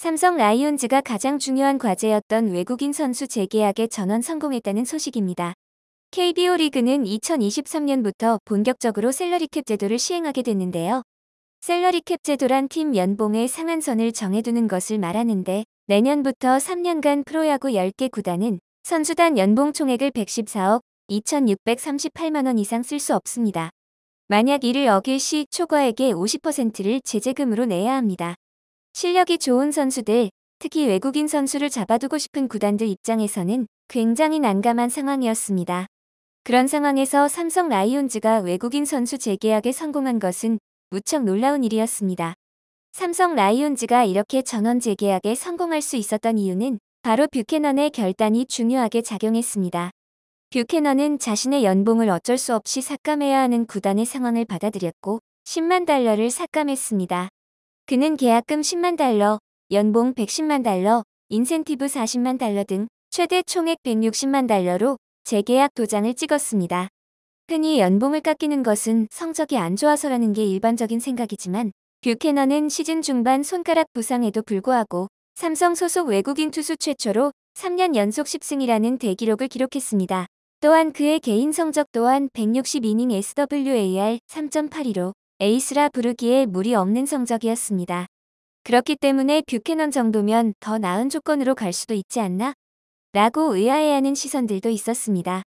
삼성 라이온즈가 가장 중요한 과제였던 외국인 선수 재계약에 전원 성공했다는 소식입니다. KBO 리그는 2023년부터 본격적으로 셀러리캡 제도를 시행하게 됐는데요. 셀러리캡 제도란 팀 연봉의 상한선을 정해두는 것을 말하는데 내년부터 3년간 프로야구 10개 구단은 선수단 연봉 총액을 114억 2638만원 이상 쓸 수 없습니다. 만약 이를 어길 시 초과액의 50%를 제재금으로 내야 합니다. 실력이 좋은 선수들, 특히 외국인 선수를 잡아두고 싶은 구단들 입장에서는 굉장히 난감한 상황이었습니다. 그런 상황에서 삼성 라이온즈가 외국인 선수 재계약에 성공한 것은 무척 놀라운 일이었습니다. 삼성 라이온즈가 이렇게 전원 재계약에 성공할 수 있었던 이유는 바로 뷰캐넌의 결단이 중요하게 작용했습니다. 뷰캐넌은 자신의 연봉을 어쩔 수 없이 삭감해야 하는 구단의 상황을 받아들였고 10만 달러를 삭감했습니다. 그는 계약금 10만 달러, 연봉 110만 달러, 인센티브 40만 달러 등 최대 총액 160만 달러로 재계약 도장을 찍었습니다. 흔히 연봉을 깎이는 것은 성적이 안 좋아서라는 게 일반적인 생각이지만 뷰캐너는 시즌 중반 손가락 부상에도 불구하고 삼성 소속 외국인 투수 최초로 3년 연속 10승이라는 대기록을 기록했습니다. 또한 그의 개인 성적 또한 162이닝 SWAR 3.82로 에이스라 부르기에 무리 없는 성적이었습니다. 그렇기 때문에 뷰캐넌 정도면 더 나은 조건으로 갈 수도 있지 않나? 라고 의아해하는 시선들도 있었습니다.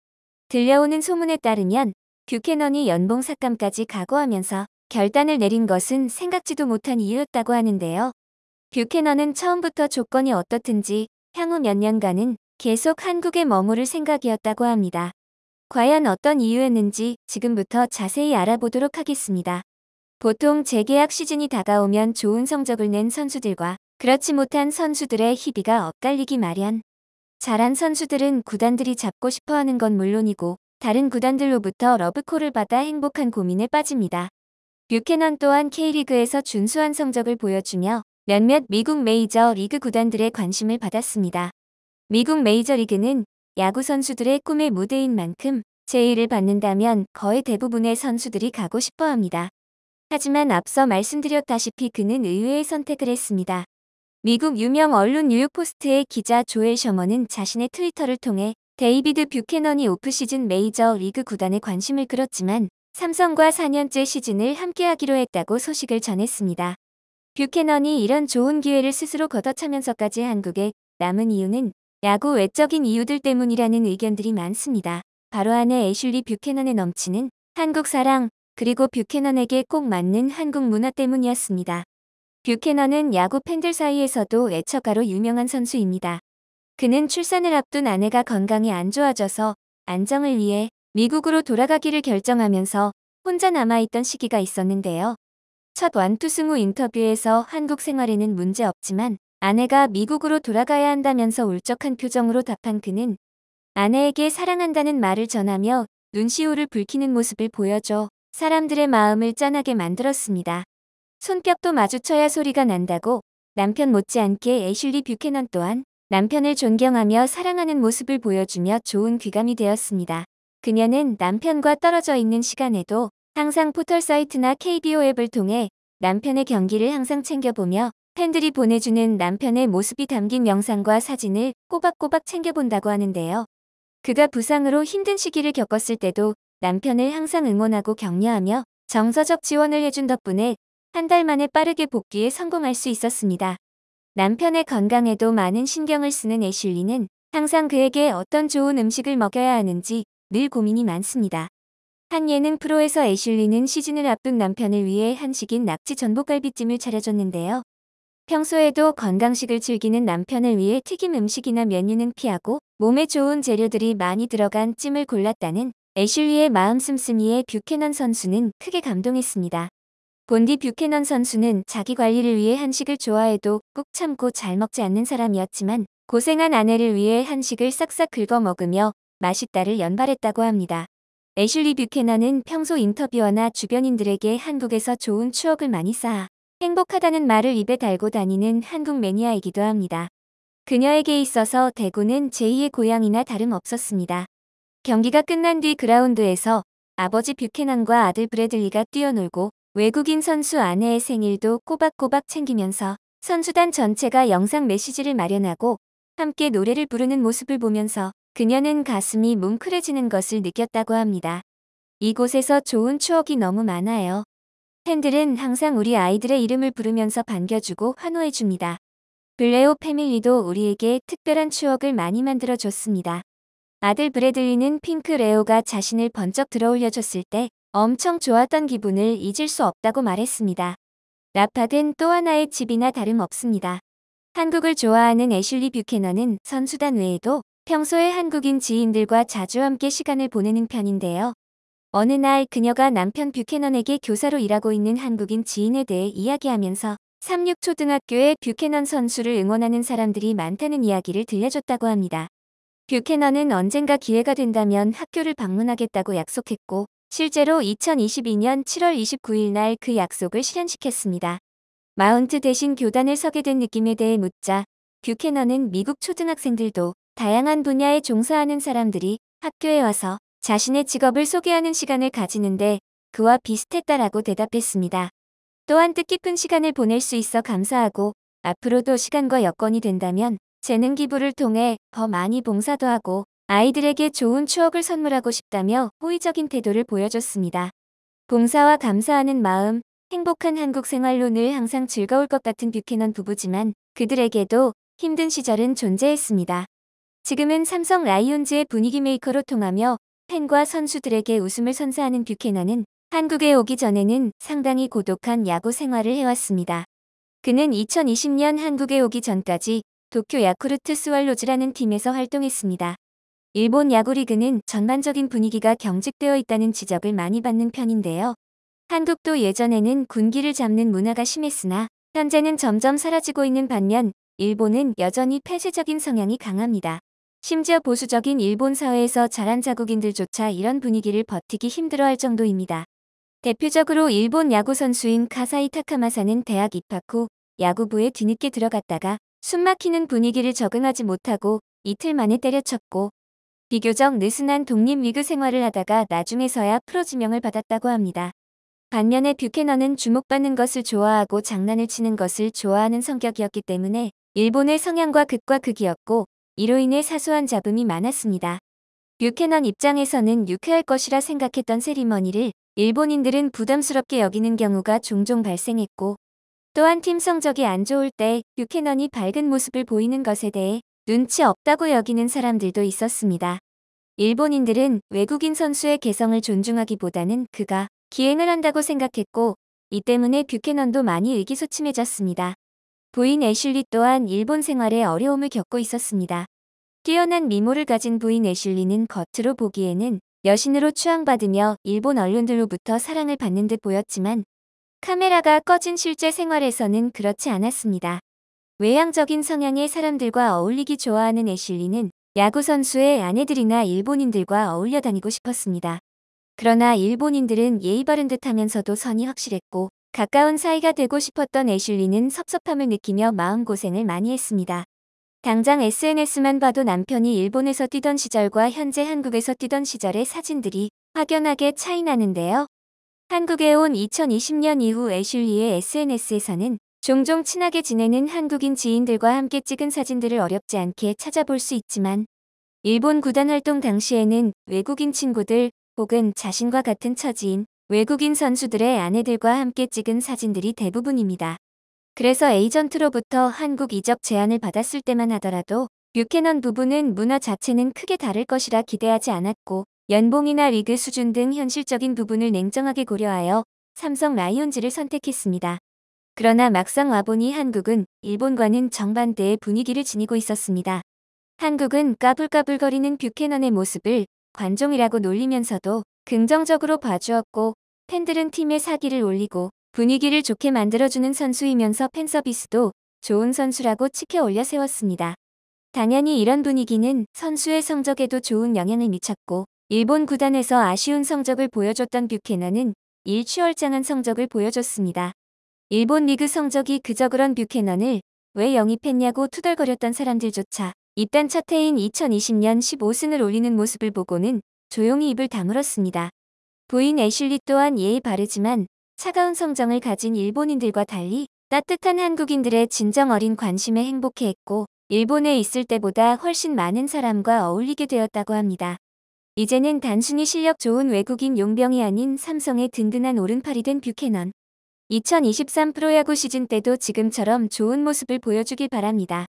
들려오는 소문에 따르면 뷰캐넌이 연봉 삭감까지 각오하면서 결단을 내린 것은 생각지도 못한 이유였다고 하는데요. 뷰캐넌은 처음부터 조건이 어떻든지 향후 몇 년간은 계속 한국에 머무를 생각이었다고 합니다. 과연 어떤 이유였는지 지금부터 자세히 알아보도록 하겠습니다. 보통 재계약 시즌이 다가오면 좋은 성적을 낸 선수들과 그렇지 못한 선수들의 희비가 엇갈리기 마련. 잘한 선수들은 구단들이 잡고 싶어 하는 건 물론이고 다른 구단들로부터 러브콜을 받아 행복한 고민에 빠집니다. 뷰캐넌 또한 K리그에서 준수한 성적을 보여주며 몇몇 미국 메이저 리그 구단들의 관심을 받았습니다. 미국 메이저 리그는 야구 선수들의 꿈의 무대인 만큼 제의를 받는다면 거의 대부분의 선수들이 가고 싶어 합니다. 하지만 앞서 말씀드렸다시피 그는 의외의 선택을 했습니다. 미국 유명 언론 뉴욕포스트의 기자 조엘 셔먼은 자신의 트위터를 통해 데이비드 뷰캐넌이 오프시즌 메이저 리그 구단에 관심을 끌었지만 삼성과 4년째 시즌을 함께하기로 했다고 소식을 전했습니다. 뷰캐넌이 이런 좋은 기회를 스스로 걷어차면서까지 한국에 남은 이유는 야구 외적인 이유들 때문이라는 의견들이 많습니다. 바로 안에 애슐리 뷰캐넌에 넘치는 한국 사랑, 그리고 뷰캐넌에게 꼭 맞는 한국 문화 때문이었습니다. 뷰캐넌은 야구 팬들 사이에서도 애처가로 유명한 선수입니다. 그는 출산을 앞둔 아내가 건강이 안 좋아져서 안정을 위해 미국으로 돌아가기를 결정하면서 혼자 남아있던 시기가 있었는데요. 첫 완투승후 인터뷰에서 한국 생활에는 문제 없지만 아내가 미국으로 돌아가야 한다면서 울적한 표정으로 답한 그는 아내에게 사랑한다는 말을 전하며 눈시울을 붉히는 모습을 보여줘 사람들의 마음을 짠하게 만들었습니다. 손뼉도 마주쳐야 소리가 난다고 남편 못지않게 애슐리 뷰캐넌 또한 남편을 존경하며 사랑하는 모습을 보여주며 좋은 귀감이 되었습니다. 그녀는 남편과 떨어져 있는 시간에도 항상 포털 사이트나 KBO 앱을 통해 남편의 경기를 항상 챙겨보며 팬들이 보내주는 남편의 모습이 담긴 영상과 사진을 꼬박꼬박 챙겨본다고 하는데요. 그가 부상으로 힘든 시기를 겪었을 때도 남편을 항상 응원하고 격려하며 정서적 지원을 해준 덕분에 한 달 만에 빠르게 복귀에 성공할 수 있었습니다. 남편의 건강에도 많은 신경을 쓰는 애슐리는 항상 그에게 어떤 좋은 음식을 먹여야 하는지 늘 고민이 많습니다. 한 예능 프로에서 애슐리는 시즌을 앞둔 남편을 위해 한식인 낙지 전복갈비찜을 차려줬는데요. 평소에도 건강식을 즐기는 남편을 위해 튀김 음식이나 메뉴는 피하고 몸에 좋은 재료들이 많이 들어간 찜을 골랐다는 애슐리의 마음 씀씀이에 뷰캐넌 선수는 크게 감동했습니다. 본디 뷰캐넌 선수는 자기 관리를 위해 한식을 좋아해도 꾹 참고 잘 먹지 않는 사람이었지만 고생한 아내를 위해 한식을 싹싹 긁어 먹으며 맛있다를 연발했다고 합니다. 애슐리 뷰캐넌은 평소 인터뷰어나 주변인들에게 한국에서 좋은 추억을 많이 쌓아 행복하다는 말을 입에 달고 다니는 한국 매니아이기도 합니다. 그녀에게 있어서 대구는 제2의 고향이나 다름없었습니다. 경기가 끝난 뒤 그라운드에서 아버지 뷰캐넌과 아들 브래들리가 뛰어놀고 외국인 선수 아내의 생일도 꼬박꼬박 챙기면서 선수단 전체가 영상 메시지를 마련하고 함께 노래를 부르는 모습을 보면서 그녀는 가슴이 뭉클해지는 것을 느꼈다고 합니다. 이곳에서 좋은 추억이 너무 많아요. 팬들은 항상 우리 아이들의 이름을 부르면서 반겨주고 환호해줍니다. 블레오 패밀리도 우리에게 특별한 추억을 많이 만들어줬습니다. 아들 브래들리는 핑크 레오가 자신을 번쩍 들어올려줬을 때 엄청 좋았던 기분을 잊을 수 없다고 말했습니다. 라파든또 하나의 집이나 다름없습니다. 한국을 좋아하는 애슐리 뷰캐너는 선수단 외에도 평소에 한국인 지인들과 자주 함께 시간을 보내는 편인데요. 어느 날 그녀가 남편 뷰캐넌에게 교사로 일하고 있는 한국인 지인에 대해 이야기하면서 36초등학교에 뷰캐넌 선수를 응원하는 사람들이 많다는 이야기를 들려줬다고 합니다. 뷰캐너는 언젠가 기회가 된다면 학교를 방문하겠다고 약속했고 실제로 2022년 7월 29일 날 그 약속을 실현시켰습니다. 마운트 대신 교단을 서게 된 느낌에 대해 묻자 뷰캐너는 미국 초등학생들도 다양한 분야에 종사하는 사람들이 학교에 와서 자신의 직업을 소개하는 시간을 가지는데 그와 비슷했다라고 대답했습니다. 또한 뜻깊은 시간을 보낼 수 있어 감사하고 앞으로도 시간과 여건이 된다면 재능 기부를 통해 더 많이 봉사도 하고 아이들에게 좋은 추억을 선물하고 싶다며 호의적인 태도를 보여줬습니다. 봉사와 감사하는 마음, 행복한 한국 생활로 늘 항상 즐거울 것 같은 뷰캐넌 부부지만 그들에게도 힘든 시절은 존재했습니다. 지금은 삼성 라이온즈의 분위기 메이커로 통하며 팬과 선수들에게 웃음을 선사하는 뷰캐넌은 한국에 오기 전에는 상당히 고독한 야구 생활을 해왔습니다. 그는 2020년 한국에 오기 전까지 도쿄 야쿠르트 스왈로즈라는 팀에서 활동했습니다. 일본 야구리그는 전반적인 분위기가 경직되어 있다는 지적을 많이 받는 편인데요. 한국도 예전에는 군기를 잡는 문화가 심했으나 현재는 점점 사라지고 있는 반면 일본은 여전히 폐쇄적인 성향이 강합니다. 심지어 보수적인 일본 사회에서 자란 자국인들조차 이런 분위기를 버티기 힘들어할 정도입니다. 대표적으로 일본 야구 선수인 카사이 타카마사는 대학 입학 후 야구부에 뒤늦게 들어갔다가 숨막히는 분위기를 적응하지 못하고 이틀 만에 때려쳤고 비교적 느슨한 독립위그 생활을 하다가 나중에서야 프로 지명을 받았다고 합니다. 반면에 뷰캐넌은 주목받는 것을 좋아하고 장난을 치는 것을 좋아하는 성격이었기 때문에 일본의 성향과 극과 극이었고 이로 인해 사소한 잡음이 많았습니다. 뷰캐넌 입장에서는 유쾌할 것이라 생각했던 세리머니를 일본인들은 부담스럽게 여기는 경우가 종종 발생했고 또한 팀 성적이 안 좋을 때 유캐넌이 밝은 모습을 보이는 것에 대해 눈치 없다고 여기는 사람들도 있었습니다. 일본인들은 외국인 선수의 개성을 존중하기보다는 그가 기행을 한다고 생각했고 이 때문에 뷰캐넌도 많이 의기소침해졌습니다. 부인 애슐리 또한 일본 생활에 어려움을 겪고 있었습니다. 뛰어난 미모를 가진 부인 애슐리는 겉으로 보기에는 여신으로 추앙받으며 일본 언론들로부터 사랑을 받는 듯 보였지만 카메라가 꺼진 실제 생활에서는 그렇지 않았습니다. 외향적인 성향의 사람들과 어울리기 좋아하는 애슐리는 야구선수의 아내들이나 일본인들과 어울려 다니고 싶었습니다. 그러나 일본인들은 예의 바른 듯 하면서도 선이 확실했고 가까운 사이가 되고 싶었던 애슐리는 섭섭함을 느끼며 마음고생을 많이 했습니다. 당장 SNS만 봐도 남편이 일본에서 뛰던 시절과 현재 한국에서 뛰던 시절의 사진들이 확연하게 차이 나는데요. 한국에 온 2020년 이후 애슐리의 SNS에서는 종종 친하게 지내는 한국인 지인들과 함께 찍은 사진들을 어렵지 않게 찾아볼 수 있지만 일본 구단 활동 당시에는 외국인 친구들 혹은 자신과 같은 처지인 외국인 선수들의 아내들과 함께 찍은 사진들이 대부분입니다. 그래서 에이전트로부터 한국 이적 제안을 받았을 때만 하더라도 뷰캐넌 부부는 문화 자체는 크게 다를 것이라 기대하지 않았고 연봉이나 리그 수준 등 현실적인 부분을 냉정하게 고려하여 삼성 라이온즈를 선택했습니다. 그러나 막상 와보니 한국은 일본과는 정반대의 분위기를 지니고 있었습니다. 한국은 까불까불거리는 뷰캐넌의 모습을 관종이라고 놀리면서도 긍정적으로 봐주었고 팬들은 팀의 사기를 올리고 분위기를 좋게 만들어주는 선수이면서 팬서비스도 좋은 선수라고 치켜 올려 세웠습니다. 당연히 이런 분위기는 선수의 성적에도 좋은 영향을 미쳤고 일본 구단에서 아쉬운 성적을 보여줬던 뷰캐너는 일취월장한 성적을 보여줬습니다. 일본 리그 성적이 그저 그런 뷰캐너을왜 영입했냐고 투덜거렸던 사람들조차 입단 차태인 2020년 15승을 올리는 모습을 보고는 조용히 입을 다물었습니다. 부인 애슐리 또한 예의 바르지만 차가운 성정을 가진 일본인들과 달리 따뜻한 한국인들의 진정 어린 관심에 행복해했고 일본에 있을 때보다 훨씬 많은 사람과 어울리게 되었다고 합니다. 이제는 단순히 실력 좋은 외국인 용병이 아닌 삼성의 든든한 오른팔이 된 뷰캐넌. 2023 프로야구 시즌 때도 지금처럼 좋은 모습을 보여주길 바랍니다.